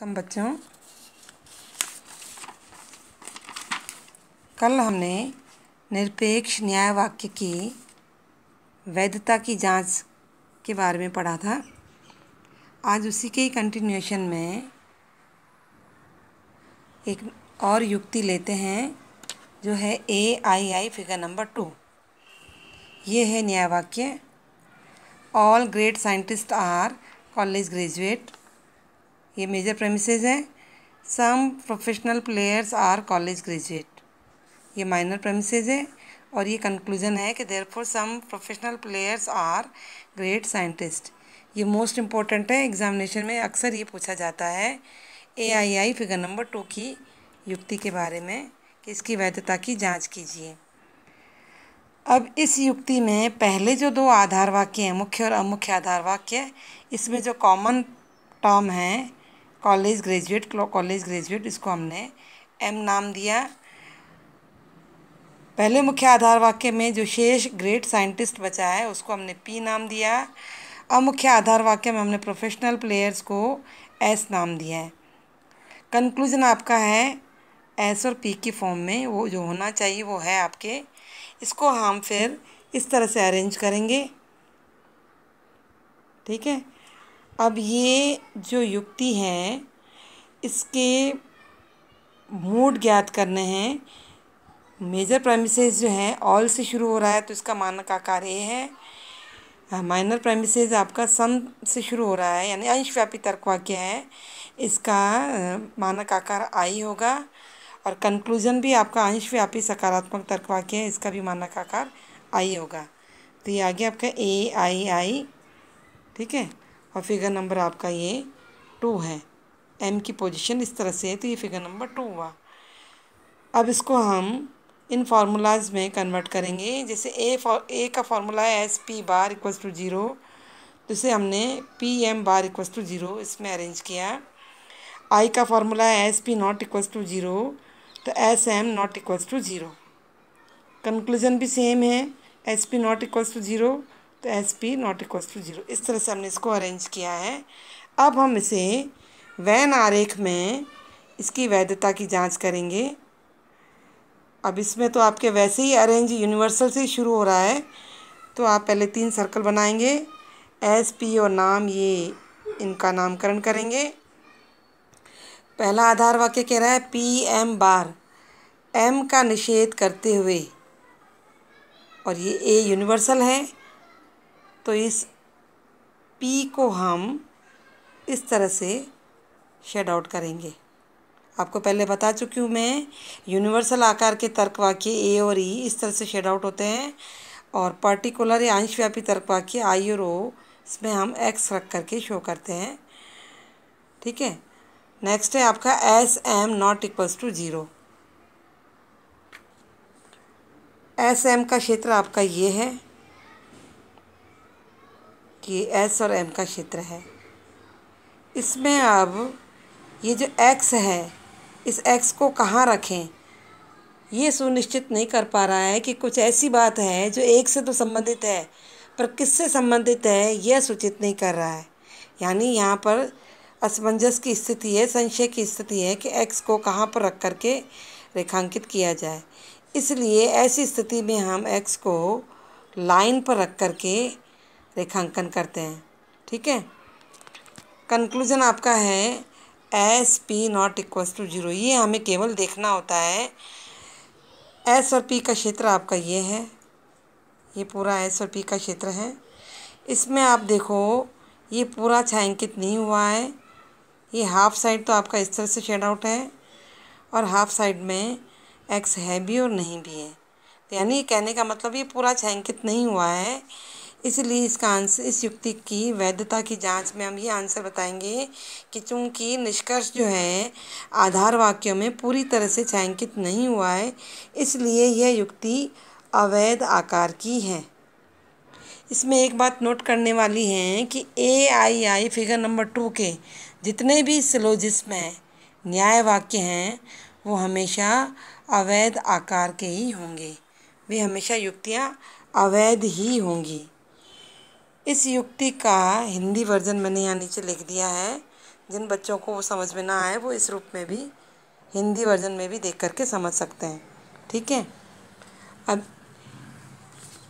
कम बच्चों कल हमने निरपेक्ष न्याय वाक्य की वैधता की जांच के बारे में पढ़ा था आज उसी के ही कंटिन्यूएशन में एक और युक्ति लेते हैं जो है A I I figure number two ये है न्याय वाक्य all great scientist are college graduate ये मेजर प्रेमिसेज हैं some professional players are college graduate ये माइनर प्रेमिसेज है और ये कंक्लूजन है कि therefore some professional players are great scientist ये मोस्ट इम्पॉर्टेंट है एग्जामिनेशन में अक्सर ये पूछा जाता है A I I figure number two की युक्ति के बारे में कि इसकी वैधता की जांच कीजिए अब इस युक्ति में पहले जो दो आधार वाक्य हैं मुख्य और अमुख्य आधार वाक्य इसमें जो कॉमन टर्म हैं कॉलेज ग्रेजुएट कॉलेज ग्रेजुएट इसको हमने एम नाम दिया पहले मुख्य आधार वाक्य में जो शेष ग्रेट साइंटिस्ट बचा है उसको हमने पी नाम दिया और मुख्य आधार वाक्य में हमने प्रोफेशनल प्लेयर्स को एस नाम दिया है कंक्लूजन आपका है एस और पी की फॉर्म में वो जो होना चाहिए वो है आपके इसको हम फिर इस तरह से अरेंज करेंगे ठीक है अब ये जो युक्ति है इसके मूड ज्ञात करने हैं मेजर प्राइमिसेस जो है ऑल से शुरू हो रहा है तो इसका मानक आकार ए है माइनर प्राइमिसेस आपका सम से शुरू हो रहा है यानी अंशव्यापी तर्क वाक्य है इसका मानक आकार आई होगा और कंक्लूजन भी आपका अंशव्यापी सकारात्मक तर्क वाक्य है इसका भी मानक आकार आई होगा तो ये आ गया आपका ए आई आई ठीक है और फिगर नंबर आपका ये टू है एम की पोजीशन इस तरह से है तो ये फिगर नंबर टू हुआ अब इसको हम इन फार्मूलाज में कन्वर्ट करेंगे जैसे ए ए का फार्मूला है S P bar equals to zero जिसे हमने P M bar equals to zero इसमें अरेंज किया आई का फार्मूला है S P not equal to zero तो S M not equal to zero conclusion भी सेम है S P not equal to zero तो S P not equal to zero इस तरह से हमने इसको अरेंज किया है अब हम इसे वैन आरेख में इसकी वैधता की जांच करेंगे अब इसमें तो आपके वैसे ही अरेंज यूनिवर्सल से ही शुरू हो रहा है तो आप पहले तीन सर्कल बनाएंगे एस पी और नाम ये इनका नामकरण करेंगे पहला आधार वाक्य कह रहा है पी एम बार एम का निषेध करते हुए और ये ए यूनिवर्सल है तो इस पी को हम इस तरह से शेड आउट करेंगे आपको पहले बता चुकी हूँ मैं यूनिवर्सल आकार के तर्क वाक्य ए और ई e इस तरह से शेड आउट होते हैं और पर्टिकुलर या अंशव्यापी तर्क वाक्य आई और ओ इसमें हम एक्स रख करके शो करते हैं ठीक है नेक्स्ट है आपका S M not equals to zero S M का क्षेत्र आपका ये है कि एस और एम का क्षेत्र है इसमें अब ये जो एक्स है इस एक्स को कहाँ रखें ये सुनिश्चित नहीं कर पा रहा है कि कुछ ऐसी बात है जो एक से तो संबंधित है पर किससे संबंधित है यह सूचित नहीं कर रहा है यानी यहाँ पर असमंजस की स्थिति है संशय की स्थिति है कि एक्स को कहाँ पर रख कर के रेखांकित किया जाए इसलिए ऐसी स्थिति में हम एक्स को लाइन पर रख कर के रेखांकन करते हैं ठीक है कंक्लूजन आपका है S P not equal to zero ये हमें केवल देखना होता है एस और पी का क्षेत्र आपका ये है ये पूरा एस और पी का क्षेत्र है इसमें आप देखो ये पूरा छायांकित नहीं हुआ है ये हाफ साइड तो आपका इस तरह से शेड आउट है और हाफ साइड में एक्स है भी और नहीं भी है यानी कहने का मतलब ये पूरा छायांकित नहीं हुआ है इसलिए इसका आंसर इस युक्ति की वैधता की जांच में हम ये आंसर बताएंगे कि चूंकि निष्कर्ष जो है आधार वाक्यों में पूरी तरह से छायांकित नहीं हुआ है इसलिए यह युक्ति अवैध आकार की है इसमें एक बात नोट करने वाली है कि A I I figure number two के जितने भी सिलोजिस्म हैं न्याय वाक्य हैं वो हमेशा अवैध आकार के ही होंगे वे हमेशा युक्तियाँ अवैध ही होंगी इस युक्ति का हिंदी वर्जन मैंने यहाँ नीचे लिख दिया है जिन बच्चों को वो समझ में ना आए वो इस रूप में भी हिंदी वर्जन में भी देख करके समझ सकते हैं ठीक है अब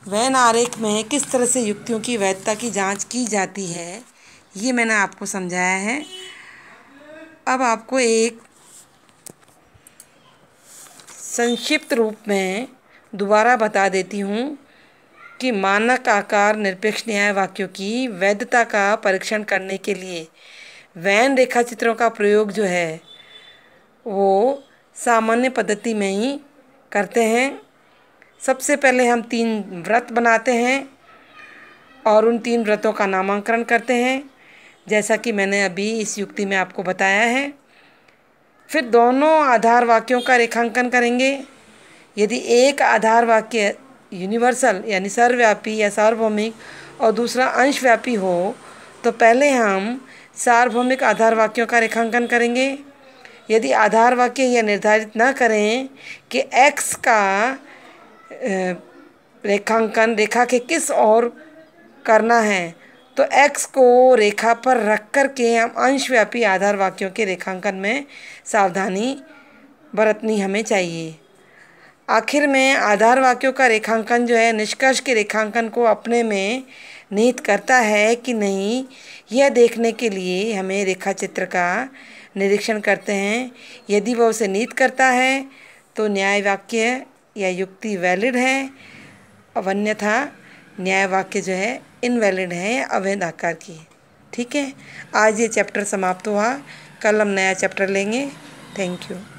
वैन आरेख में किस तरह से युक्तियों की वैधता की जांच की जाती है ये मैंने आपको समझाया है अब आपको एक संक्षिप्त रूप में दोबारा बता देती हूँ कि मानक आकार निरपेक्ष न्याय वाक्यों की वैधता का परीक्षण करने के लिए वैन रेखा चित्रों का प्रयोग जो है वो सामान्य पद्धति में ही करते हैं सबसे पहले हम तीन व्रत बनाते हैं और उन तीन व्रतों का नामांकन करते हैं जैसा कि मैंने अभी इस युक्ति में आपको बताया है फिर दोनों आधार वाक्यों का रेखांकन करेंगे यदि एक आधार वाक्य यूनिवर्सल यानी सर्वव्यापी या सार्वभौमिक और दूसरा अंशव्यापी हो तो पहले हम सार्वभौमिक आधार वाक्यों का रेखांकन करेंगे यदि आधार वाक्य यह निर्धारित ना करें कि x का रेखांकन रेखा के किस ओर करना है तो x को रेखा पर रख कर के हम अंशव्यापी आधार वाक्यों के रेखांकन में सावधानी बरतनी हमें चाहिए आखिर में आधार वाक्यों का रेखांकन जो है निष्कर्ष के रेखांकन को अपने में निहित करता है कि नहीं यह देखने के लिए हमें रेखा चित्र का निरीक्षण करते हैं यदि वह उसे नीत करता है तो न्याय वाक्य या युक्ति वैलिड है अन्यथा न्याय वाक्य जो है इनवैलिड है या अवैध आकार की ठीक है आज ये चैप्टर समाप्त हुआ कल हम नया चैप्टर लेंगे थैंक यू